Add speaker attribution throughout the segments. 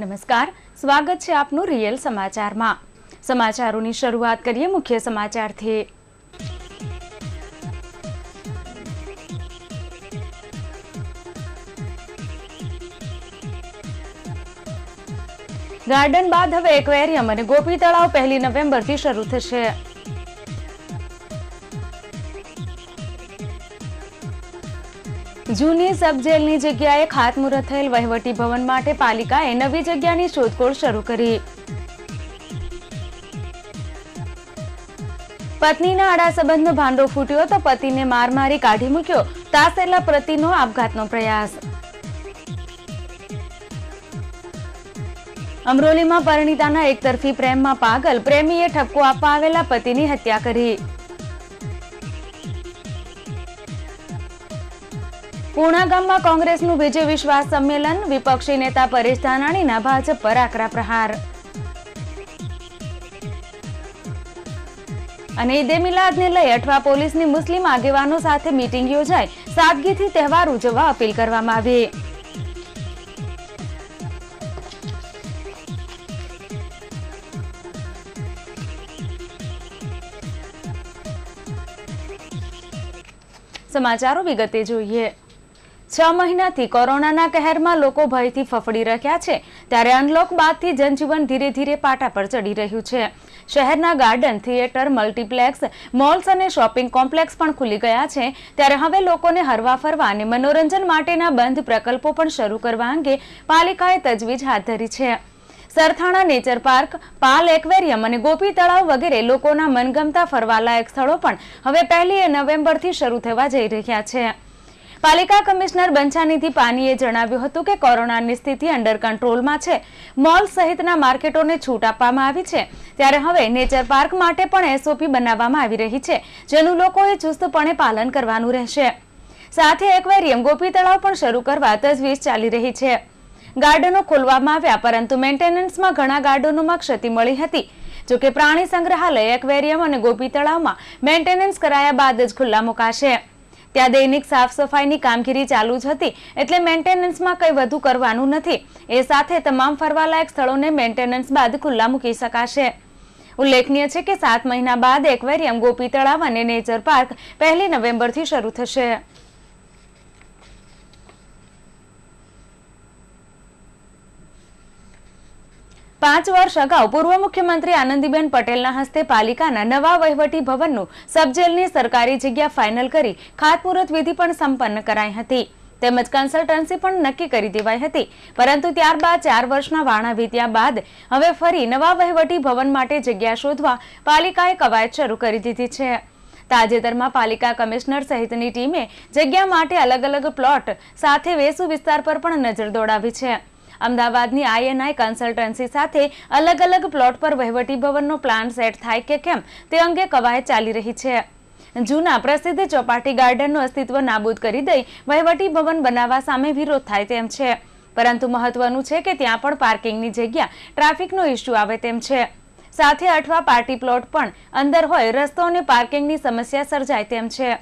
Speaker 1: નમસ્કાર સ્વાગત છે આપનું રિયલ સમાચારમાં સમાચારોની શરૂઆત કરીએ મુખ્ય સમાચારથી ગાર્ડન બાદ હવે એક્વેરિયમ અને ગોપી તળાવ પહેલી નવેમ્બરથી શરૂ થશે જૂની સબજેલની જગ્યાએ ખાતમુહૂર્ત થયેલ વહીવટી ભવન માટે પાલિકાએ નવી જગ્યાની શોધખોળ શરૂ કરી પત્નીના આડા સંબંધનો ભાંડો ફૂટ્યો તો પતિને માર મારી કાઢી મૂક્યો તાસેલા પ્રતિનો આપઘાતનો પ્રયાસ અમરોલીમાં પરિણીતાના એકતરફી પ્રેમમાં પાગલ પ્રેમીએ ઠપકો આપવા આવેલા પતિની હત્યા કરી પૂર્ણા ગામમાં કોંગ્રેસનું બીજું વિશ્વાસ સંમેલન વિપક્ષી નેતા પરેશ ધાનાણીના ભાજપ પર આકરા પ્રહાર અને ઈદે મિલાદને લઈ અઠવા પોલીસની મુસ્લિમ આગેવાનો સાથે મીટિંગ યોજાઈ સાદગીથી તહેવાર ઉજવવા અપીલ કરવામાં આવી સમાચારો વિગતે જોઈએ છ મહિનાથી કોરોનાના કહેરમાં લોકો ભયથી ફફડી રહ્યા છે ત્યારે અનલોક બાદથી જનજીવન ધીરે ધીરે પાટા પર ચડી રહ્યું છે શહેરના ગાર્ડન થિયેટર મલ્ટીપ્લેક્સ મોલ્સ અને શોપિંગ કોમ્પ્લેક્સ પણ ખુલી ગયા છે ત્યારે હવે લોકોને હરવા ફરવા અને મનોરંજન માટેના બંધ પ્રકલ્પો પણ શરૂ કરવા અંગે પાલિકાએ તજવીજ હાથ ધરી છે Sarthana nature park Pal aquarium અને ગોપી તળાવ વગેરે લોકોના મનગમતા ફરવાલાયક સ્થળો પણ હવે પહેલી નવેમ્બરથી શરૂ થવા જઈ રહ્યા છે પાલિકા કમિશનર બંછાનીથી પાનીએ જણાવ્યું હતું કે કોરોનાની સ્થિતિ અંડર કંટ્રોલમાં છે મોલ સહિતના માર્કેટોને છૂટ આપવામાં આવી છે ત્યારે હવે નેચર પાર્ક માટે પણ એસઓપી બનાવવામાં આવી રહી છે જેનું લોકોએ ચુસ્તપણે પાલન કરવાનું રહેશે સાથે એક્વેરિયમ ગોપી તળાવ પણ શરૂ કરવા તજવીજ ચાલી રહી છે ગાર્ડનો ખોલવામાં આવ્યા પરંતુ મેન્ટેનન્સમાં ઘણા ગાર્ડનોમાં ક્ષતિ મળી હતી જોકે પ્રાણી સંગ્રહાલય એક્વેરિયમ અને ગોપી તળાવમાં મેન્ટેનન્સ કરાયા બાદ જ ખુલ્લા મુકાશે ત્યાં દૈનિક સાફ સફાઈની કામગીરી ચાલુ જ હતી એટલે મેન્ટેનન્સમાં કંઈ વધુ કરવાનું નથી એ સાથે તમામ ફરવાલાયક સ્થળોને મેન્ટેનન્સ બાદ ખુલ્લા મૂકી શકાશે ઉલ્લેખનીય છે કે સાત મહિના બાદ એક્વેરિયમ ગોપી તળાવ અને નેચર પાર્ક પહેલી નવેમ્બરથી શરૂ થશે પાંચ વર્ષ અગાઉ પૂર્વ મુખ્યમંત્રી આનંદીબેન પટેલના હસ્તે પાલિકાના નવા વહીવટી ભવનનું સબજેલની સરકારી જગ્યા ફાઇનલ કરી ખાતમુહૂર્ત વિધિ પણ સંપન્ન કરાઈ હતી તેમજ કન્સલ્ટન્સી પણ નક્કી કરી દેવાઈ હતી પરંતુ ત્યારબાદ ચાર વર્ષના વાણા વીત્યા બાદ હવે ફરી નવા વહીવટી ભવન માટે જગ્યા શોધવા પાલિકાએ કવાયત શરૂ કરી દીધી છે તાજેતરમાં પાલિકા કમિશનર સહિતની ટીમે જગ્યા માટે અલગ અલગ પ્લોટ સાથે વેસુ વિસ્તાર પર પણ નજર દોડાવી છે અમદાવાદની આઈએનઆઈ કન્સલ્ટન્સી સાથે અલગ અલગ પ્લોટ પર વહીવટી ભવનનો પ્લાન સેટ થાય કે કેમ તે અંગે કવાયત ચાલી રહી છે જૂના પ્રસિદ્ધ ચોપાટી ગાર્ડનનું અસ્તિત્વ નાબૂદ કરી દઈ વહીવટી ભવન બનાવવા સામે વિરોધ થાય તેમ છે પરંતુ મહત્વનું છે કે ત્યાં પણ પાર્કિંગની જગ્યા ટ્રાફિકનો ઇશ્યુ આવે તેમ છે સાથે અઠવા પાર્ટી પ્લોટ પણ અંદર હોય રસ્તો અને પાર્કિંગની સમસ્યા સર્જાય તેમ છે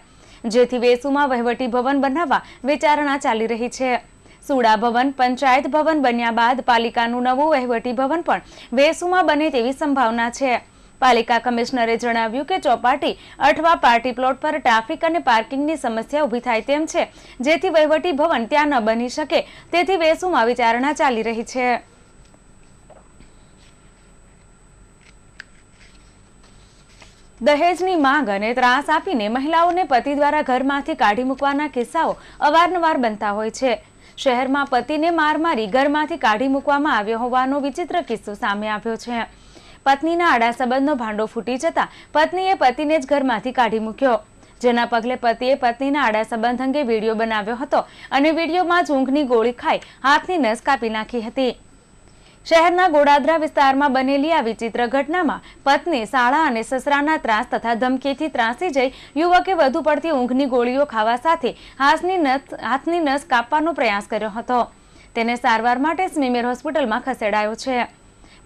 Speaker 1: જેથી વેસુમાં વહીવટી ભવન બનાવવા વિચારણા ચાલી રહી છે સુડા ભવન પંચાયત ભવન બન્યા બાદ પાલિકાનું નવું વહીવટી ભવન પણ વેસુમાં બને તેવી સંભાવના છે પાલિકા કમિશનરે જણાવ્યું કે ચોપાટી અઠવા પાર્ટી પ્લોટ પર ટ્રાફિક અને પાર્કિંગની સમસ્યા ઊભી થાય તેમ છે જેથી વહીવટી ભવન ત્યાં ન બની શકે તેથી વેસુમાં વિચારણા ચાલી રહી છે દહેજની માંગ અને ત્રાસ આપીને મહિલાઓને પતિ દ્વારા ઘરમાંથી કાઢી મૂકવાના કિસ્સાઓ અવારનવાર બનતા હોય છે શહેરમાં પતિને માર મારી ઘરમાંથી કાઢી મૂકવામાં આવ્યો હોવાનો વિચિત્ર કિસ્સો સામે આવ્યો છે પત્નીના આડા સંબંધનો ભાંડો ફૂટી જતા પત્નીએ પતિને જ ઘરમાંથી કાઢી મૂક્યો જેના પગલે પતિએ પત્નીના આડા સંબંધ અંગે વિડીયો બનાવ્યો હતો અને વિડીયોમાં જ ઊંઘની ગોળી ખાઈ હાથની નસ કાપી નાખી હતી શહેરના ગોડાદરા વિસ્તારમાં બનેલી આ વિચિત્ર ઘટનામાં પત્ની શાળા અને સસરાના ત્રાસ તથા ધમકીથી ત્રાસી જઈ યુવકે વધુ પડતી ઊંઘની ગોળીઓ ખાવા સાથે હાથની નસ હાથની નસ કાપવાનો પ્રયાસ કર્યો હતો તેને સારવાર માટે સ્મીમેર હોસ્પિટલમાં ખસેડાયો છે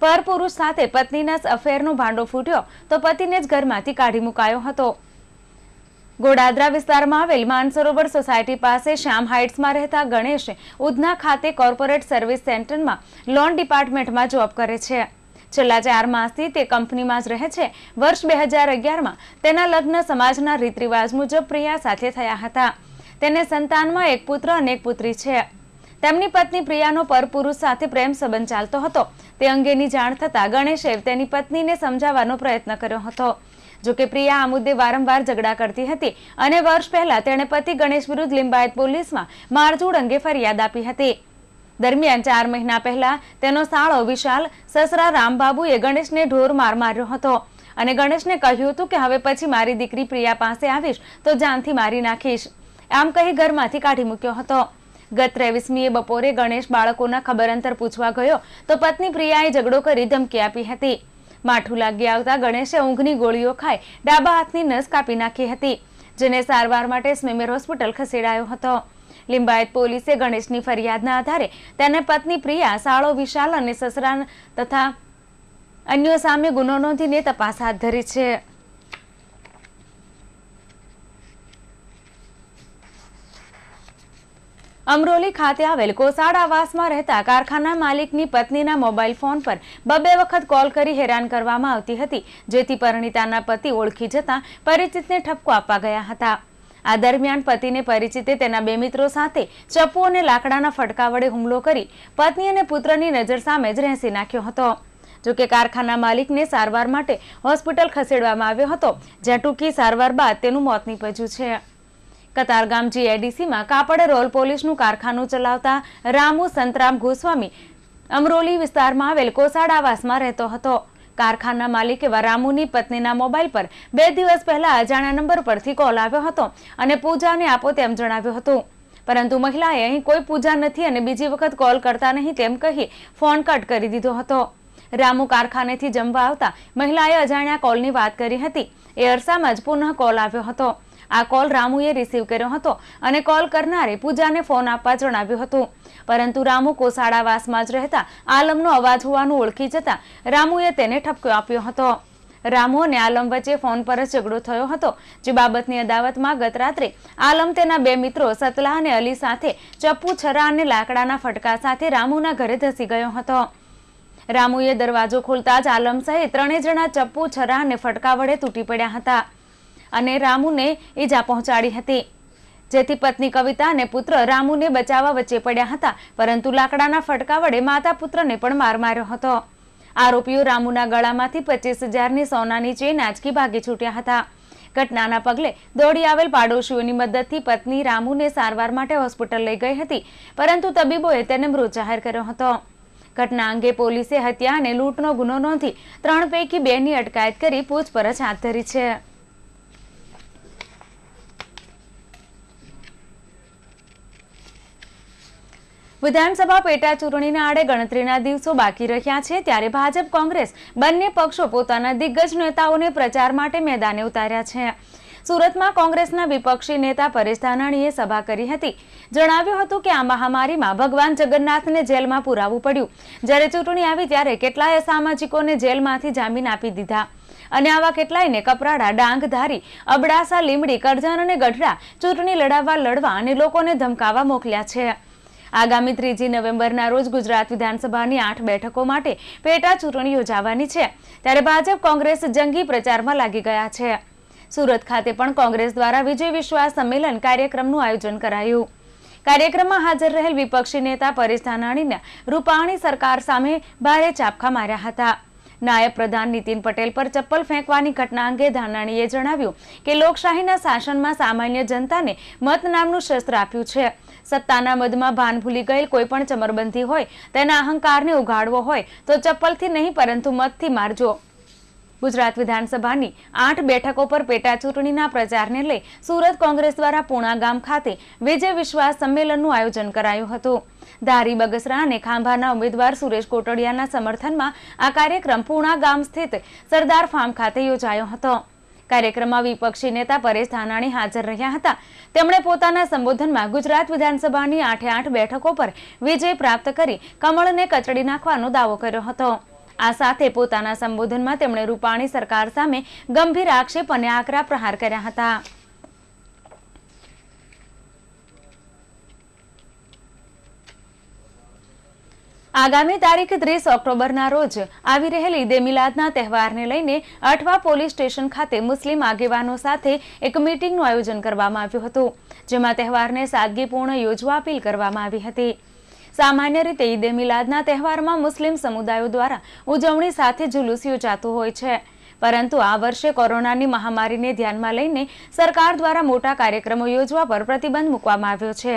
Speaker 1: પરપુરુષ સાથે પત્નીના અફેરનો ભાંડો ફૂટ્યો તો પતિને જ ઘરમાંથી કાઢી મુકાયો હતો ગોડાદરા વિસ્તારમાં આવેલ માનસરોવર સોસાયટી પાસે શ્યામ હાઇટ્સમાં રહેતા ગણેશ ઉધના ખાતે કોર્પોરેટ સર્વિસ સેન્ટરમાં લોન ડિપાર્ટમેન્ટમાં જોબ કરે છે છેલ્લા ચાર માસથી તે કંપનીમાં જ રહે છે વર્ષ બે હજાર અગિયારમાં તેના લગ્ન સમાજના રીતરિવાજ મુજબ પ્રિયા સાથે થયા હતા તેને સંતાનમાં એક પુત્ર અને એક પુત્રી છે તેમની પત્ની પ્રિયાનો પરપુરુષ સાથે પ્રેમ સંબંધ ચાલતો હતો તે અંગેની જાણ થતાં ગણેશે તેની પત્નીને સમજાવવાનો પ્રયત્ન કર્યો હતો જોકે પ્રિયા આ મુદ્દે વારંવાર ઝઘડા કરતી હતી અને વર્ષ પહેલા તેણે પતિ ગણેશ વિરુદ્ધ લિંબાયત પોલીસમાં મારઝૂડ અંગે ફરિયાદ આપી હતી દરમિયાન ચાર મહિના પહેલા તેનો સાળો વિશાલ સસરા રામબાબુએ ગણેશને ઢોર માર માર્યો હતો અને ગણેશને કહ્યું હતું કે હવે પછી મારી દીકરી પ્રિયા પાસે આવીશ તો જાનથી મારી નાખીશ આમ કહી ઘરમાંથી કાઢી મૂક્યો હતો ગત ત્રેવીસમીએ બપોરે ગણેશ બાળકોના ખબર અંતર પૂછવા ગયો તો પત્ની પ્રિયાએ ઝઘડો કરી ધમકી આપી હતી માઠું લાગી આવતા ગણેશે ઊંઘની ગોળીઓ ખાઈ ડાબા હાથની નસ કાપી નાખી હતી જેને સારવાર માટે સ્મીમેર હોસ્પિટલ ખસેડાયો હતો લિંબાયત પોલીસે ગણેશની ફરિયાદના આધારે તેને પત્ની પ્રિયા સાળો વિશાલ અને સસરા તથા અન્યો સામે ગુનો નોંધીને તપાસ હાથ ધરી છે અમરોલી ખાતે આવેલ કોસાડ આવાસમાં રહેતા કારખાના માલિકની પત્નીના મોબાઈલ ફોન પર બબે વખત કોલ કરી હેરાન કરવામાં આવતી હતી જેથી પરિણીતાના પતિ ઓળખી જતા પરિચિતને ઠપકો આપવા ગયા હતા આ દરમિયાન પતિને પરિચિતે તેના બે મિત્રો સાથે ચપ્પુ અને લાકડાના ફટકા વડે હુમલો કરી પત્ની અને પુત્રની નજર સામે જ રહેસી નાખ્યો હતો જોકે કારખાના માલિકને સારવાર માટે હોસ્પિટલ ખસેડવામાં આવ્યો હતો જ્યાં ટૂંકી સારવાર બાદ તેનું મોત નીપજ્યું છે કતારગામજી એડીસીમાં કાપડ રોલ પોલીસનું કારખાનું ચલાવતા રામુ સંતરામ ગોસ્વામી અમરોલી વિસ્તારમાં આવેલ કોસાડ આવાસમાં રહેતો હતો કારખાના માલિક એવા રામુની પત્નીના મોબાઈલ પર બે દિવસ પહેલા અજાણ્યા નંબર પરથી કોલ આવ્યો હતો અને પૂજાને આપો તેમ જણાવ્યું હતું પરંતુ મહિલાએ અહીં કોઈ પૂજા નથી અને બીજી વખત કોલ કરતા નહીં તેમ કહી ફોન કટ કરી દીધો હતો રામુ કારખાનેથી જમવા આવતા મહિલાએ અજાણ્યા કોલની વાત કરી હતી એ અરસામાં જ પુનઃ કોલ આવ્યો હતો આ કોલ રામુએ રિસીવ કર્યો હતો અને કોલ કરનારે પૂજાને ફોન આપવા જણાવ્યું હતું પરંતુ રામુ કોસાડાવાસમાં જ રહેતા આલમનો અવાજ હોવાનું ઓળખી જતા રામુએ તેને ઠપકો આપ્યો હતો રામુ અને આલમ વચ્ચે ફોન પર જ ઝઘડો થયો હતો જે બાબતની અદાવતમાં ગત રાત્રે આલમ તેના બે મિત્રો સતલા અને અલી સાથે ચપ્પુ છરા અને લાકડાના ફટકા સાથે રામુના ઘરે ધસી ગયો હતો રામુએ દરવાજો ખોલતા જ આલમ સહિત ત્રણેય જણા ચપ્પુ છરા અને ફટકા વડે તૂટી પડ્યા હતા અને રામુને ઈજા પહોંચાડી હતી જેથી પત્ની કવિતા અને પુત્ર રામુને બચાવવા વચ્ચે પડ્યા હતા પરંતુ લાકડાના ફટકા વડે માતા પુત્રને પણ માર માર્યો હતો આરોપીઓ રામુના ગળામાંથી પચીસ હજારની સોનાની ચેન આંચકી ભાગી છૂટ્યા હતા ઘટનાના પગલે દોડી આવેલ પાડોશીઓની મદદથી પત્ની રામુને સારવાર માટે હોસ્પિટલ લઈ ગઈ હતી પરંતુ તબીબોએ તેને મૃત જાહેર કર્યો હતો ઘટના અંગે પોલીસે હત્યા અને લૂંટનો ગુનો નોંધી ત્રણ પૈકી બેની અટકાયત કરી પૂછપરછ હાથ ધરી છે વિધાનસભા પેટા ચૂંટણીના આડે ગણતરીના દિવસો બાકી રહ્યા છે ત્યારે ભાજપ કોંગ્રેસ બંને પક્ષો પોતાના દિગ્ગજ નેતાઓને પ્રચાર માટે મેદાને ઉતાર્યા છે સુરતમાં કોંગ્રેસના વિપક્ષી નેતા પરેશ ધાનાણીએ સભા કરી હતી જણાવ્યું હતું કે આ મહામારીમાં ભગવાન જગન્નાથને જેલમાં પુરાવું પડ્યું જ્યારે ચૂંટણી આવી ત્યારે કેટલાય સામાજિકોને જેલમાંથી જામીન આપી દીધા અને આવા કેટલાયને કપરાડા ડાંગ ધારી અબડાસા લીમડી કરજણ અને ગઢડા ચૂંટણી લડાવવા લડવા અને લોકોને ધમકાવા મોકલ્યા છે આગામી ત્રીજી નવેમ્બરના રોજ ગુજરાત વિધાનસભાની આઠ બેઠકો માટે પેટા ચૂંટણી યોજાવાની છે ત્યારે ભાજપ કોંગ્રેસ જંગી પ્રચારમાં લાગી ગયા છે સુરત ખાતે પણ કોંગ્રેસ દ્વારા વિજય વિશ્વાસ સંમેલન કાર્યક્રમનું આયોજન કરાયું કાર્યક્રમમાં હાજર રહેલ વિપક્ષી નેતા પરેશ ધાનાણીને રૂપાણી સરકાર સામે ભારે ચાપખા માર્યા હતા નાયબ પ્રધાન નીતિન પટેલ પર ચપ્પલ ફેંકવાની ઘટના અંગે ધાનાણીએ જણાવ્યું કે લોકશાહીના શાસનમાં સામાન્ય જનતાને મત નામનું શસ્ત્ર આપ્યું છે સત્તાના મદમાં ભાન ભૂલી ગયેલ કોઈ પણ ચમરબંધી હોય તેના અહંકારને ઉઘાડવો હોય તો ચપ્પલથી નહીં પરંતુ મતથી મારજો ગુજરાત વિધાનસભાની આઠ બેઠકો પર પેટા ચૂંટણીના પ્રચારને લઈ સુરત કોંગ્રેસ દ્વારા પૂણા ગામ ખાતે વિજય વિશ્વાસ સંમેલનનું આયોજન કરાયું હતું ધારી બગસરા અને ખાંભાના ઉમેદવાર સુરેશ કોટડિયાના સમર્થનમાં આ કાર્યક્રમ પૂણા ગામ સ્થિત સરદાર ફાર્મ ખાતે યોજાયો હતો કાર્યક્રમમાં વિપક્ષી નેતા પરેશ ધાનાણી હાજર રહ્યા હતા તેમણે પોતાના સંબોધનમાં ગુજરાત વિધાનસભાની આઠે આઠ બેઠકો પર વિજય પ્રાપ્ત કરી કમળને કચડી નાખવાનો દાવો કર્યો હતો આ સાથે પોતાના સંબોધનમાં તેમણે રૂપાણી સરકાર સામે ગંભીર આક્ષેપ અને આકરા પ્રહાર કર્યા હતા આગામી તારીખ ત્રીસ ઓક્ટોબરના રોજ આવી રહેલી ઈદે મિલાદના તહેવારને લઈને અઠવા પોલીસ સ્ટેશન ખાતે મુસ્લિમ આગેવાનો સાથે એક મીટિંગનું આયોજન કરવામાં આવ્યું હતું જેમાં તહેવારને સાદગીપૂર્ણ યોજવા અપીલ કરવામાં આવી હતી સામાન્ય રીતે ઈદે મિલાદના તહેવારમાં મુસ્લિમ સમુદાયો દ્વારા ઉજવણી સાથે જુલુસ યોજાતું હોય છે પરંતુ આ વર્ષે કોરોનાની મહામારીને ધ્યાનમાં લઈને સરકાર દ્વારા મોટા કાર્યક્રમો યોજવા પર પ્રતિબંધ મૂકવામાં આવ્યો છે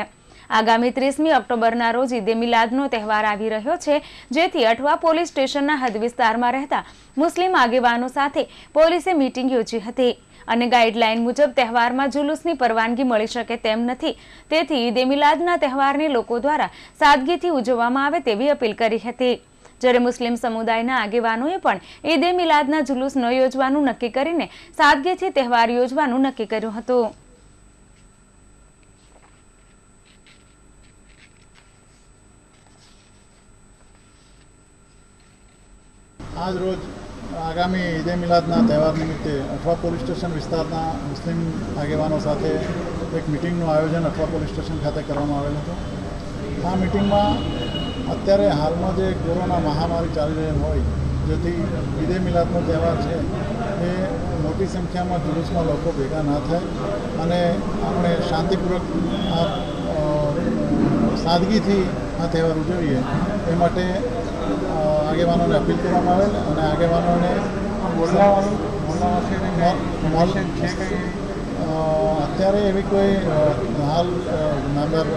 Speaker 1: આગામી ત્રીસમી ઓક્ટોબરના રોજ ઈદે મિલાદનો તહેવાર આવી રહ્યો છે જેથી અઠવા પોલીસ સ્ટેશનના હદ વિસ્તારમાં રહેતા મુસ્લિમ આગેવાનો સાથે પોલીસે મીટિંગ યોજી હતી અને ગાઈડલાઇન મુજબ તહેવારમાં જુલુસની પરવાનગી મળી શકે તેમ નથી તેથી ઈદે મિલાદના તહેવારને લોકો દ્વારા સાદગીથી ઉજવવામાં આવે તેવી અપીલ કરી હતી જ્યારે મુસ્લિમ સમુદાયના આગેવાનોએ પણ ઈદે મિલાદના જુલુસ ન યોજવાનું નક્કી કરીને સાદગીથી તહેવાર યોજવાનું નક્કી કર્યું હતું
Speaker 2: આજ રોજ આગામી ઈદે મિલાદના તહેવાર નિમિત્તે અઠવા પોલીસ સ્ટેશન વિસ્તારના મુસ્લિમ આગેવાનો સાથે એક મિટિંગનું આયોજન અઠવા પોલીસ સ્ટેશન ખાતે કરવામાં આવેલ હતું આ મિટિંગમાં અત્યારે હાલમાં જે કોરોના મહામારી ચાલી રહી હોય જેથી ઈદે મિલાદનો તહેવાર છે એ મોટી સંખ્યામાં જુલુસમાં લોકો ભેગા ના થાય અને આપણે શાંતિપૂર્વક આ સાદગીથી આ તહેવાર ઉજવીએ એ માટે આગેવાનોને અપીલ કરવામાં આવેલ અને આગેવાનોને અત્યારે એવી કોઈ હાલ નામદાર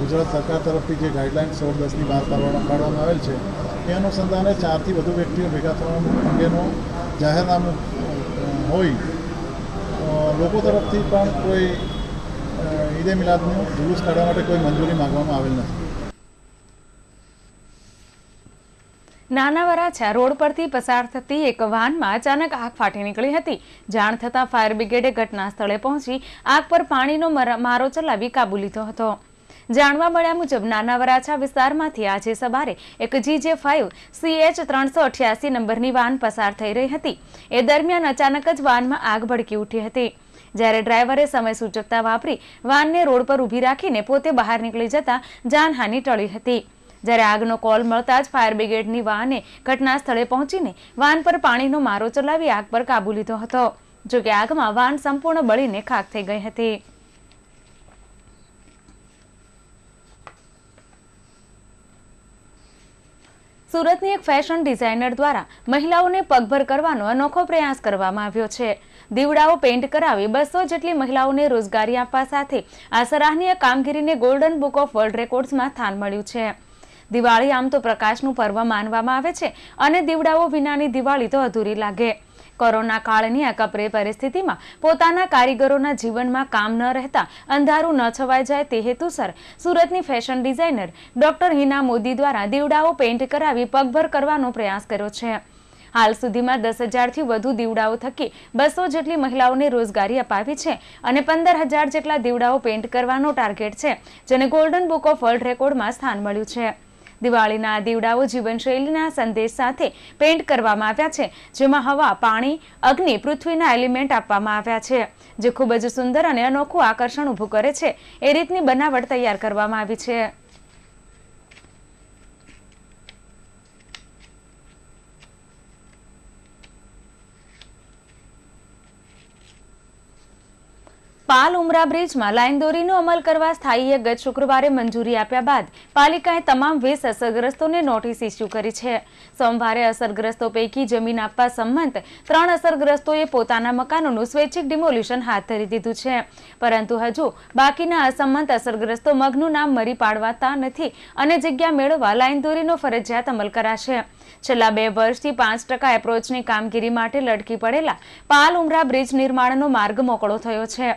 Speaker 2: ગુજરાત સરકાર તરફથી જે ગાઈડલાઇન સોળ દસની બહાર પાડવામાં પાડવામાં આવેલ છે એ અનુસંધાને ચારથી વધુ વ્યક્તિઓ ભેગા થવા અંગેનું જાહેરનામું હોય લોકો તરફથી પણ કોઈ ઈદે મિલાદનું જુલુસ કાઢવા માટે કોઈ મંજૂરી માગવામાં આવેલ નથી
Speaker 1: નાના વરાછા રોડ પરથી પસાર થતી એક વાનમાં અચાનક આગ ફાટી નીકળી હતી જાણ થતાં ફાયર બ્રિગેડે ઘટના સ્થળે પહોંચી આગ પર પાણીનો મારો ચલાવી કાબુ લીધો હતો જાણવા મળ્યા મુજબ નાના વરાછા વિસ્તારમાંથી આજે સવારે એક જીજે ફાઇવ સીએચ ત્રણસો અઠ્યાસી નંબરની વાન પસાર થઈ રહી હતી એ દરમિયાન અચાનક જ વાનમાં આગ ભડકી ઉઠી હતી જ્યારે ડ્રાઈવરે સમય સૂચકતા વાપરી વાનને રોડ પર ઊભી રાખીને પોતે બહાર નીકળી જતા જાનહાની ટળી હતી જ્યારે આગનો કોલ મળતા જ ફાયર બ્રિગેડની વાહને ઘટના સ્થળે પહોંચીને વાહન પર પાણીનો મારો ચલાવી આગ પર કાબુ લીધો હતો જોકે આગમાં વાહન સંપૂર્ણ બળીને ખાક થઈ ગઈ હતી સુરતની એક ફેશન ડિઝાઇનર દ્વારા મહિલાઓને પગભર કરવાનો અનોખો પ્રયાસ કરવામાં આવ્યો છે દીવડાઓ પેઇન્ટ કરાવી બસો જેટલી મહિલાઓને રોજગારી આપવા સાથે આ સરાહનીય કામગીરીને ગોલ્ડન બુક ઓફ વર્લ્ડ રેકોર્ડ્સમાં સ્થાન મળ્યું છે દિવાળી આમ તો પ્રકાશનું પર્વ માનવામાં આવે છે અને દીવડાઓ વિનાની દિવાળી તો અધૂરી લાગે કોરોના કાળની આ કપરે પરિસ્થિતિમાં પોતાના કારીગરોના જીવનમાં કામ ન રહેતા અંધારું ન છવાઈ જાય તે હેતુસર સુરતની fashion designer doctor Hina Modi દ્વારા દીવડાઓ પેઇન્ટ કરાવી પગભર કરવાનો પ્રયાસ કર્યો છે હાલ સુધીમાં દસ હજારથી વધુ દીવડાઓ થકી બસો જેટલી મહિલાઓને રોજગારી અપાવી છે અને પંદર હજાર જેટલા દીવડાઓ પેઇન્ટ કરવાનો ટાર્ગેટ છે જેને ગોલ્ડન બુક ઓફ વર્લ્ડ રેકોર્ડમાં સ્થાન મળ્યું છે દિવાળીના દીવડાઓ જીવનશૈલીના સંદેશ સાથે પેન્ટ કરવામાં આવ્યા છે જેમાં હવા પાણી અગ્નિ પૃથ્વીના એલિમેન્ટ આપવામાં આવ્યા છે જે ખૂબ જ સુંદર અને અનોખું આકર્ષણ ઊભું કરે છે એ રીતની બનાવટ તૈયાર કરવામાં આવી છે પાલ ઉમરા બ્રિજમાં લાઇન દોરીનો અમલ કરવા સ્થાયીએ ગત શુક્રવારે મંજૂરી આપ્યા બાદ પાલિકાએ તમામ વીસ અસરગ્રસ્તોને નોટિસ ઇસ્યુ કરી છે સોમવારે અસરગ્રસ્તો પૈકી જમીન આપવા સંમત ત્રણ અસરગ્રસ્તોએ પોતાના મકાનોનું સ્વૈચ્છિક ડિમોલ્યુશન હાથ ધરી દીધું છે પરંતુ હજુ બાકીના અસંમત અસરગ્રસ્તો મગનું નામ મરી પાડવાતા નથી અને જગ્યા મેળવવા લાઇન દોરીનો ફરજિયાત અમલ કરાશે છેલ્લા બે વર્ષથી પાંચ ટકા એપ્રોચની કામગીરી માટે લટકી પડેલા પાલ ઉમરા બ્રિજ નિર્માણનો માર્ગ મોકળો થયો છે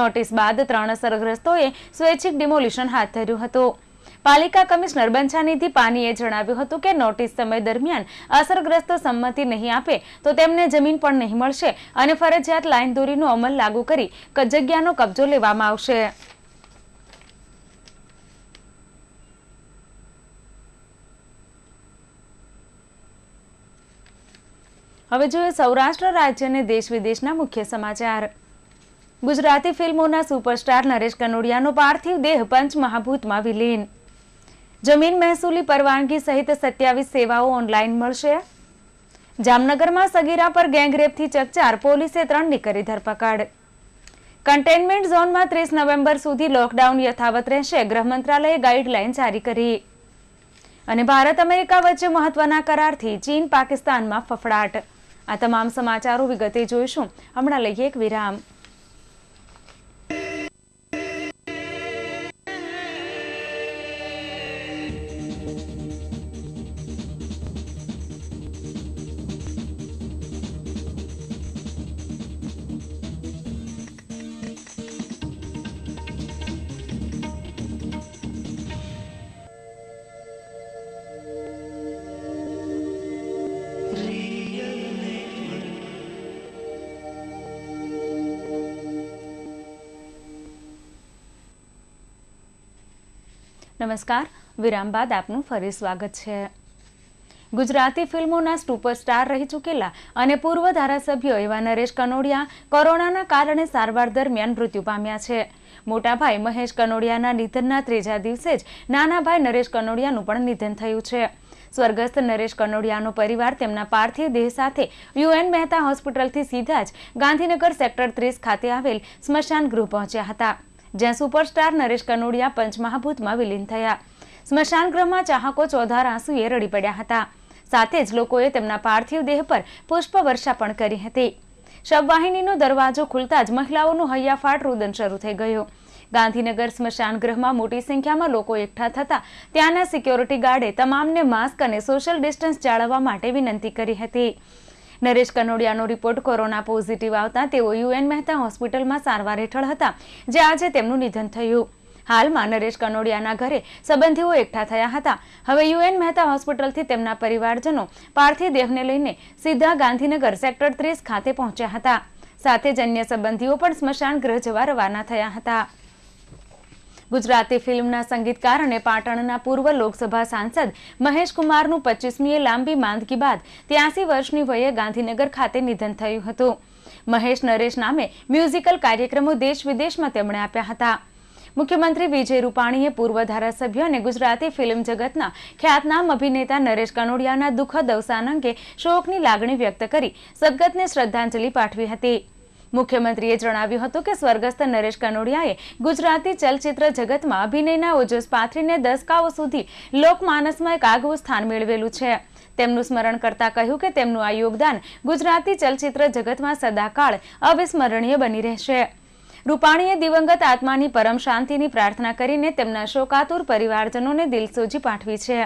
Speaker 1: નોટિસ બાદ ત્રણ અસરગ્રસ્તોએ સ્વૈચ્છિક ડિમોલિશન હાથ ધર્યું હતું પાલિકા કમિશનર બંછાનિધિ પાનીએ જણાવ્યું હતું કે નોટિસ સમય દરમિયાન અસરગ્રસ્ત સંમતિ નહીં આપે તો તેમને જમીન પણ નહીં મળશે અને ફરજિયાત લાઇન દોરીનો અમલ લાગુ કરી જગ્યાનો કબજો લેવામાં આવશે હવે જોઈએ સૌરાષ્ટ્ર રાજ્ય અને દેશ વિદેશના મુખ્ય સમાચાર ગુજરાતી ફિલ્મોના સુપરસ્ટાર નરેશ કનોડિયાનો પાર્થિવ દેહ પંચ મહાભૂતમાં વિલીન જમીન મહેસૂલી પરવાનગી સહિત સત્યાવીસ સેવાઓ ઓનલાઈન મળશે જામનગરમાં સગીરા પર ગેંગરેપથી ચકચાર પોલીસે ત્રણની કરી ધરપકડ કન્ટેનમેન્ટ ઝોનમાં ત્રીસ નવેમ્બર સુધી લોકડાઉન યથાવત રહેશે ગૃહ મંત્રાલયે ગાઈડલાઈન જારી કરી અને ભારત અમેરિકા વચ્ચે મહત્વના કરારથી ચીન પાકિસ્તાનમાં ફફડાટ આ તમામ સમાચારો વિગતે જોઈશું હમણાં લઈએ એક વિરામ નમસ્કાર વિરામ બાદ આપનું ફરી સ્વાગત છે ગુજરાતી ફિલ્મોના સુપરસ્ટાર રહી ચૂકેલા અને પૂર્વ ધારાસભ્યો એવા નરેશ કનોડિયા કોરોનાના કારણે સારવાર દરમિયાન મૃત્યુ પામ્યા છે મોટાભાઈ મહેશ કનોડિયાના નિધનના ત્રીજા દિવસે જ નાનાભાઈ નરેશ કનોડિયાનું પણ નિધન થયું છે સ્વર્ગસ્થ નરેશ કનોડિયાનો પરિવાર તેમના પાર્થિવ દેહ સાથે યુએન મહેતા હોસ્પિટલથી સીધા જ ગાંધીનગર સેક્ટર ત્રીસ ખાતે આવેલ સ્મશાન ગૃહ પહોંચ્યા હતા જ્યાં સુપરસ્ટાર નરેશ કનોડિયા પંચમહાભૂતમાં વિલીન થયા સ્મશાન ગૃહમાં ચાહકો ચોધાર આંસુએ રડી પડ્યા હતા સાથે જ લોકોએ તેમના પાર્થિવ દેહ પર પુષ્પવર્ષા પણ કરી હતી શબવાહિનીનો દરવાજો ખુલતા જ મહિલાઓનું હૈયાફાટ રુદન શરૂ થઈ ગયું ગાંધીનગર સ્મશાન ગૃહમાં મોટી સંખ્યામાં લોકો એકઠા થતા ત્યાંના સિક્યોરિટી ગાર્ડે તમામને માસ્ક અને સોશિયલ ડિસ્ટન્સ જાળવવા માટે વિનંતી કરી હતી નરેશ કનોડિયાનો રિપોર્ટ કોરોના પોઝિટિવ આવતા તેઓ યુએન મહેતા હોસ્પિટલમાં સારવાર હેઠળ હતા જે આજે તેમનું નિધન થયું હાલમાં નરેશ કનોડિયાના ઘરે સંબંધીઓ એકઠા થયા હતા હવે યુએન મહેતા હોસ્પિટલથી તેમના પરિવારજનો પાર્થિવ દેહને લઈને સીધા ગાંધીનગર સેક્ટર ત્રીસ ખાતે પહોંચ્યા હતા સાથે જ અન્ય સંબંધીઓ પણ સ્મશાન ગૃહ જવા રવાના થયા હતા ગુજરાતી ફિલ્મના સંગીતકાર અને પાટણના પૂર્વ લોકસભા સાંસદ મહેશ કુમારનું પચીસમીએ લાંબી માંદગી બાદ ત્યાસી વર્ષની વયે ગાંધીનગર ખાતે નિધન થયું હતું મહેશ નરેશ નામે મ્યુઝિકલ કાર્યક્રમો દેશ વિદેશમાં તેમણે આપ્યા હતા મુખ્યમંત્રી વિજય રૂપાણીએ પૂર્વ ધારાસભ્ય અને ગુજરાતી ફિલ્મ જગતના ખ્યાતનામ અભિનેતા નરેશ કનોડિયાના દુઃખદ અવસાન અંગે શોકની લાગણી વ્યક્ત કરી સદગતને શ્રદ્ધાંજલિ પાઠવી હતી મુખ્યમંત્રીએ જણાવ્યું હતું કે સ્વર્ગસ્થ નરેશ કનોડિયાએ ગુજરાતી ચલચિત્ર જગતમાં અભિનયના ઓજસ પાથરીને દસકાઓ સુધી લોકમાનસમાં એક આગવું સ્થાન મેળવેલું છે તેમનું સ્મરણ કરતા કહ્યું કે તેમનું આ યોગદાન ગુજરાતી ચલચિત્ર જગતમાં સદાકાળ અવિસ્મરણીય બની રહેશે રૂપાણીએ દિવંગત આત્માની પરમ શાંતિની પ્રાર્થના કરીને તેમના શોકાતુર પરિવારજનોને દિલસોજી પાઠવી છે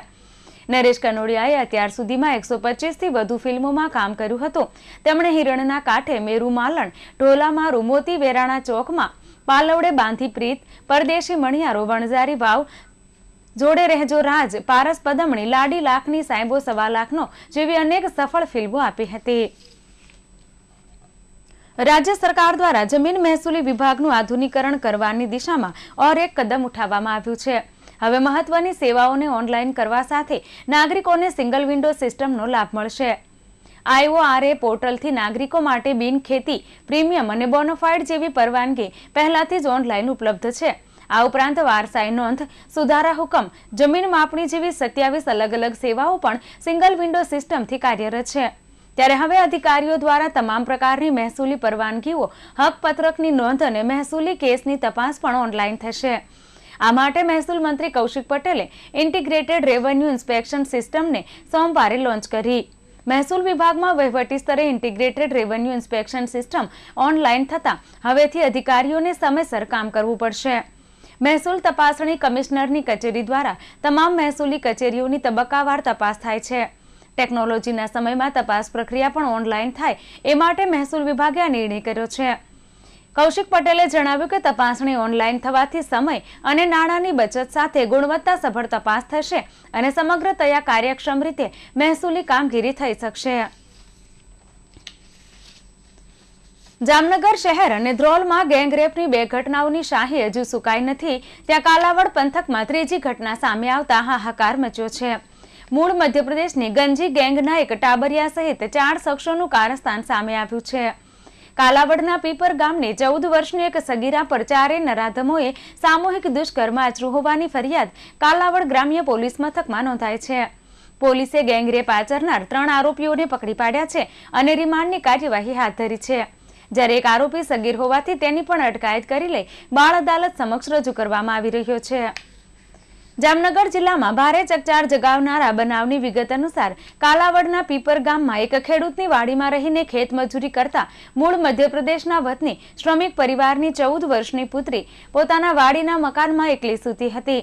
Speaker 1: નરેશ કનોડિયાએ અત્યાર સુધીમાં એકસો પચીસથી વધુ ફિલ્મોમાં કામ કર્યું હતું તેમણે હિરણના કાંઠે મેરુ માલણ ઢોલામાં રૂમોતી વેરાણા ચોકમાં પાલવડે બાંધી પ્રીત પરદેશી મણિયારો વણઝારી વાવ જોડે રહેજો રાજ પારસ પદમણી લાડી લાખની સાંબો સવા લાખનો જેવી અનેક સફળ ફિલ્મો આપી હતી રાજ્ય સરકાર દ્વારા જમીન મહેસૂલી વિભાગનું આધુનિકરણ કરવાની દિશામાં ઓર એક કદમ ઉઠાવવામાં આવ્યું છે હવે મહત્વની સેવાઓને ઓનલાઈન કરવા સાથે નાગરિકોને સિંગલ વિન્ડો સિસ્ટમનો લાભ મળશે આઈઓઆરએ પોર્ટલથી નાગરિકો માટે બિન ખેતી પ્રીમિયમ અને બોનોફાઇડ જેવી પરવાનગી પહેલાથી જ ઓનલાઈન ઉપલબ્ધ છે આ ઉપરાંત વારસાઈ નોંધ સુધારા હુકમ જમીન માપણી જેવી સત્યાવીસ અલગ અલગ સેવાઓ પણ સિંગલ વિન્ડો સિસ્ટમથી કાર્યરત છે ત્યારે હવે અધિકારીઓ દ્વારા તમામ પ્રકારની મહેસૂલી પરવાનગીઓ હકપત્રકની નોંધ અને મહેસૂલી કેસની તપાસ પણ ઓનલાઈન થશે આ માટે મહેસૂલ મંત્રી કૌશિક પટેલે ઇન્ટિગ્રેટેડ રેવન્યુ ઇન્સ્પેક્શન સિસ્ટમને સોમવારે લોન્ચ કરી મહેસૂલ વિભાગમાં વહીવટી સ્તરે integrated revenue inspection system online થતાં હવેથી અધિકારીઓને સમયસર કામ કરવું પડશે મહેસૂલ તપાસણી કમિશનરની કચેરી દ્વારા તમામ મહેસૂલી કચેરીઓની તબક્કાવાર તપાસ થાય છે ટેકનોલોજીના સમયમાં તપાસ પ્રક્રિયા પણ ઓનલાઈન થાય એ માટે મહેસૂલ વિભાગે આ નિર્ણય કર્યો છે કૌશિક પટેલે જણાવ્યું કે તપાસણી ઓનલાઈન થવાથી સમય અને નાણાંની બચત સાથે ગુણવત્તા સભર તપાસ થશે અને સમગ્રતયા કાર્યક્ષમ રીતે મહેસૂલી કામગીરી થઈ શકશે જામનગર શહેર અને ધ્રોલમાં ગેંગરેપની બે ઘટનાઓની શાહી હજુ સુકાઈ નથી ત્યાં કાલાવડ પંથકમાં ત્રીજી ઘટના સામે આવતા હાહાકાર મચ્યો છે મૂળ મધ્યપ્રદેશની ગંજી ગેંગના એક ટાબરિયા સહિત ચાર શખ્સોનું કારસ્થાન સામે આવ્યું છે કાલાવડના પીપર ગામને ચૌદ વર્ષની એક સગીરા પર ચારે નરાધમોએ સામૂહિક દુષ્કર્મ આચરું હોવાની ફરિયાદ કાલાવડ ગ્રામ્ય પોલીસ મથકમાં નોંધાઈ છે પોલીસે ગેંગરેપ આચરનાર ત્રણ આરોપીઓને પકડી પાડ્યા છે અને રિમાન્ડની કાર્યવાહી હાથ ધરી છે જ્યારે એક આરોપી સગીર હોવાથી તેની પણ અટકાયત કરી લઈ બાળ અદાલત સમક્ષ રજૂ કરવામાં આવી રહ્યો છે જામનગર જિલ્લામાં ભારે ચકચાર જગાવનારા બનાવની વિગત અનુસાર કાલાવડના પીપર ગામમાં એક ખેડૂતની વાડીમાં રહીને ખેત મજૂરી કરતા મૂળ મધ્યપ્રદેશના વતની શ્રમિક પરિવારની ચૌદ વર્ષની પુત્રી પોતાના વાડીના મકાનમાં એકલી સૂતી હતી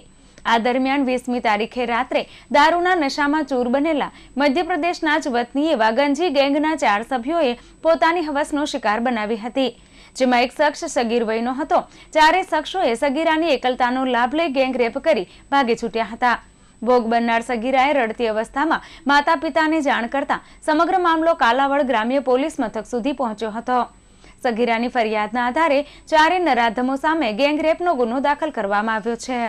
Speaker 1: આ દરમિયાન વીસમી તારીખે રાત્રે દારૂના નશામાં ચૂર બનેલા મધ્યપ્રદેશના જ વતની એવા ગંજી ગેંગના ચાર સભ્યોએ પોતાની હવસનો શિકાર બનાવી હતી જેમાં એક શખ્સ સગીર વયનો હતો ચારે શખ્સોએ સગીરાની એકલતાનો લાભ લઈ ગેંગ રેપ કરી ભાગી છૂટ્યા હતા ભોગ બનનાર સગીરાએ રડતી અવસ્થામાં માતા પિતાને જાણ કરતા સમગ્ર મામલો કાલાવડ ગ્રામ્ય પોલીસ મથક સુધી પહોંચ્યો હતો સગીરાની ફરિયાદના આધારે ચારે નરાધમો સામે ગેંગરેપનો ગુનો દાખલ કરવામાં આવ્યો છે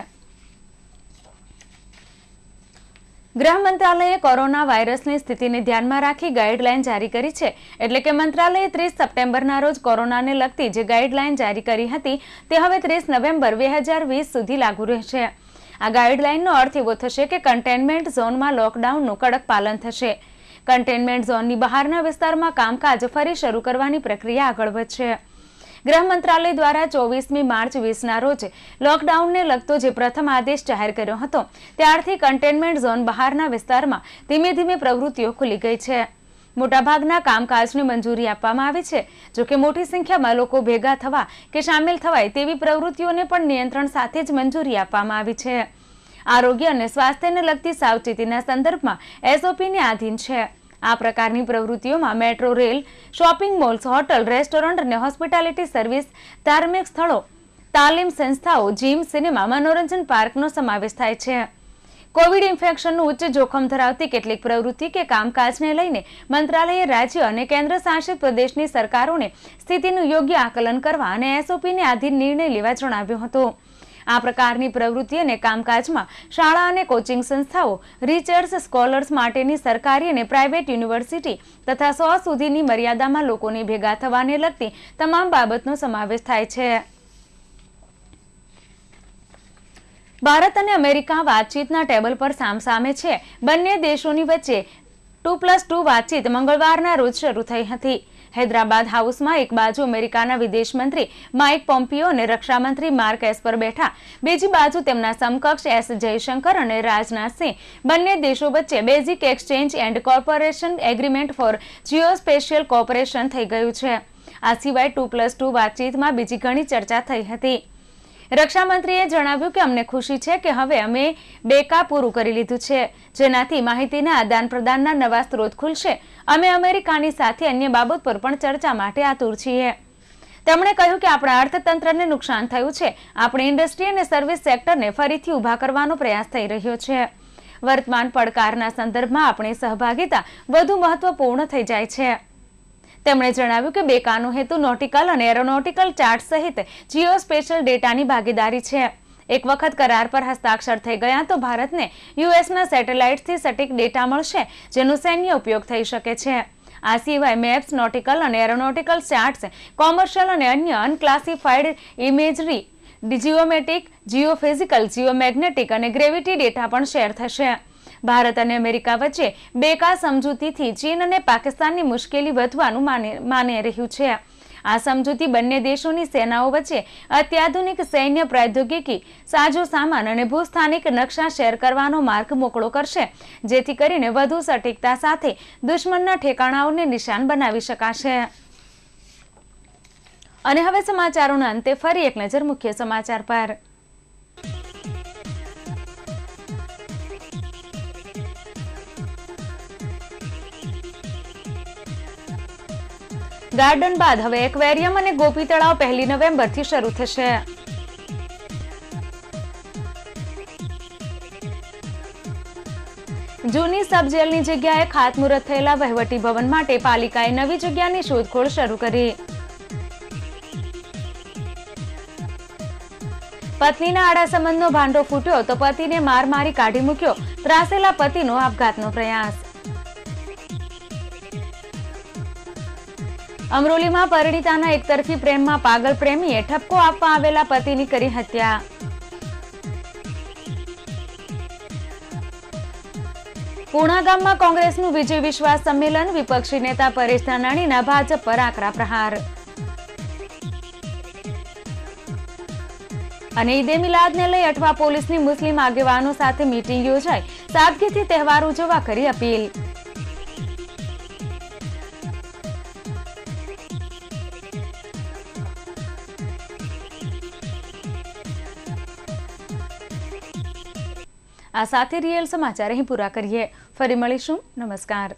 Speaker 1: ગૃહ મંત્રાલયે કોરોના વાયરસની સ્થિતિને ધ્યાનમાં રાખી ગાઈડલાઈન જારી કરી છે એટલે કે મંત્રાલયે ત્રીસ સપ્ટેમ્બરના રોજ કોરોનાને લગતી જે ગાઈડલાઈન જારી કરી હતી તે હવે ત્રીસ નવેમ્બર બે સુધી લાગુ રહેશે આ ગાઈડલાઈનનો અર્થ એવો થશે કે કન્ટેનમેન્ટ ઝોનમાં લોકડાઉનનું કડક પાલન થશે કન્ટેનમેન્ટ ઝોનની બહારના વિસ્તારમાં કામકાજ ફરી શરૂ કરવાની પ્રક્રિયા આગળ વધશે ગૃહ મંત્રાલય દ્વારા ચોવીસમી માર્ચ વીસના રોજ લોકડાઉનને લગતો જે પ્રથમ આદેશ જાહેર કર્યો હતો ત્યારથી કન્ટેનમેન્ટ ઝોન બહારના વિસ્તારમાં ધીમે ધીમે પ્રવૃત્તિઓ ખુલી ગઈ છે મોટાભાગના કામકાજની મંજૂરી આપવામાં આવી છે જોકે મોટી સંખ્યામાં લોકો ભેગા થવા કે સામેલ થવાય તેવી પ્રવૃત્તિઓને પણ નિયંત્રણ સાથે જ મંજૂરી આપવામાં આવી છે આરોગ્ય અને સ્વાસ્થ્યને લગતી સાવચેતીના સંદર્ભમાં એસઓપીને આધીન છે આ પ્રકારની પ્રવૃત્તિઓમાં metro rail shopping malls hotel restaurant અને હોસ્પિટાલિટી સર્વિસ ધાર્મિક સ્થળો તાલીમ સંસ્થાઓ જીમ સિનેમા મનોરંજન પાર્કનો સમાવેશ થાય છે કોવિડ ઇન્ફેક્શનનું ઉચ્ચ જોખમ ધરાવતી કેટલીક પ્રવૃત્તિ કે કામકાજને લઈને મંત્રાલયે રાજ્ય અને કેન્દ્ર શાસિત પ્રદેશની સરકારોને સ્થિતિનું યોગ્ય આકલન કરવા અને એસઓપીને આધીન નિર્ણય લેવા જણાવ્યું હતું આ પ્રકારની પ્રવૃત્તિ અને કામકાજમાં શાળા અને કોચિંગ સંસ્થાઓ રિચર્સ સ્કોલર્સ માટેની સરકારી અને પ્રાઇવેટ યુનિવર્સિટી તથા સો સુધીની મર્યાદામાં લોકોને ભેગા થવાને લગતી તમામ બાબતનો સમાવેશ થાય છે ભારત અને અમેરિકા વાતચીતના ટેબલ પર સામસામે છે બંને દેશોની વચ્ચે ટુ પ્લસ ટુ વાતચીત મંગળવારના રોજ શરૂ થઈ હતી હૈદરાબાદ હાઉસમાં એક બાજુ અમેરિકાના વિદેશ મંત્રી માઇક પોમ્પિયો અને રક્ષામંત્રી માર્ક એસ્પર બેઠા બીજી બાજુ તેમના સમકક્ષ એસ જયશંકર અને રાજનાથસિંહ બંને દેશો વચ્ચે basic exchange and corporation agreement four Jio special corporation થઈ ગયું છે આ સિવાય ટુ પ્લસ ટુ વાતચીતમાં બીજી ઘણી ચર્ચા થઈ હતી રક્ષામંત્રીએ જણાવ્યું કે અમને ખુશી છે કે હવે અમે બેકા પૂરું કરી લીધું છે જેનાથી માહિતીના આદાન પ્રદાનના નવા સ્ત્રોત ખુલશે અમે અમેરિકાની સાથે અન્ય બાબત પર પણ ચર્ચા માટે આતુર છીએ તેમણે કહ્યું કે આપણા અર્થતંત્રને નુકસાન થયું છે આપણે ઇન્ડસ્ટ્રી અને સર્વિસ સેક્ટરને ફરીથી ઊભા કરવાનો પ્રયાસ થઈ રહ્યો છે વર્તમાન પડકારના સંદર્ભમાં આપણી સહભાગિતા વધુ મહત્વપૂર્ણ થઈ જાય છે તેમણે જણાવ્યું કે બેકાનો હેતુ નોટિકલ અને એરોનોટિકલ ચાર્ટ સહિત જીઓ સ્પેશિયલ ડેટાની ભાગીદારી છે એક વખત કરાર પર હસ્તાક્ષર થઈ ગયા તો ભારતને યુએસના સેટેલાઇટથી સટીક ડેટા મળશે જેનો સૈન્ય ઉપયોગ થઈ શકે છે આ સિવાય મેપ્સ નોટિકલ અને એરોનોટિકલ ચાર્ટ્સ કોમર્શિયલ અને અન્ય અનક્લાસિફાઈડ ઇમેજરી જીઓમેટિક જીઓફિઝિકલ જીઓમેગ્નેટિક અને ગ્રેવિટી ડેટા પણ શેર થશે ભારત અને અમેરિકા વચ્ચે બેકા સમજૂતીથી ચીન અને પાકિસ્તાનની મુશ્કેલી વધવાનું માને રહ્યું છે આ સમજૂતી બંને દેશોની સેનાઓ વચ્ચે અત્યાધુનિક સૈન્ય પ્રૌદ્યોગિકી સાજો સામાન અને ભૂસ્થાનિક નકશા શેર કરવાનો માર્ગ મોકળો કરશે જેથી કરીને વધુ સટીકતા સાથે દુશ્મનના ઠેકાણાઓને નિશાન બનાવી શકાશે અને હવે સમાચારોના અંતે ફરી એક નજર મુખ્ય સમાચાર પર ગાર્ડન બાદ હવે એક્વેરિયમ અને ગોપી તળાવ પહેલી નવેમ્બરથી શરૂ થશે જૂની સબ જેલની જગ્યાએ ખાતમુહૂર્ત થયેલા વહીવટી ભવન માટે પાલિકાએ નવી જગ્યાની શોધખોળ શરૂ કરી પત્નીના આડા સંબંધનો ભાંડો ફૂટ્યો તો પતિને માર મારી કાઢી મૂક્યો ત્રાસેલા પતિનો આપઘાતનો પ્રયાસ અમરોલીમાં પરિણીતાના એકતરફી પ્રેમમાં પાગલ પ્રેમીએ ઠપકો આપવા આવેલા પતિની કરી હત્યા પૂણા ગામમાં કોંગ્રેસનું વિજય વિશ્વાસ સંમેલન વિપક્ષી નેતા પરેશ ધાનાણીના ભાજપ પર આકરા પ્રહાર અને ઈદે મિલાદને લઈ અઠવા પોલીસની મુસ્લિમ આગેવાનો સાથે મીટિંગ યોજાઈ સાદગીથી તહેવાર ઉજવવા કરી અપીલ આ સાથે રિયલ સમાચાર અહીં પૂરા કરીએ ફરી મળીશું નમસ્કાર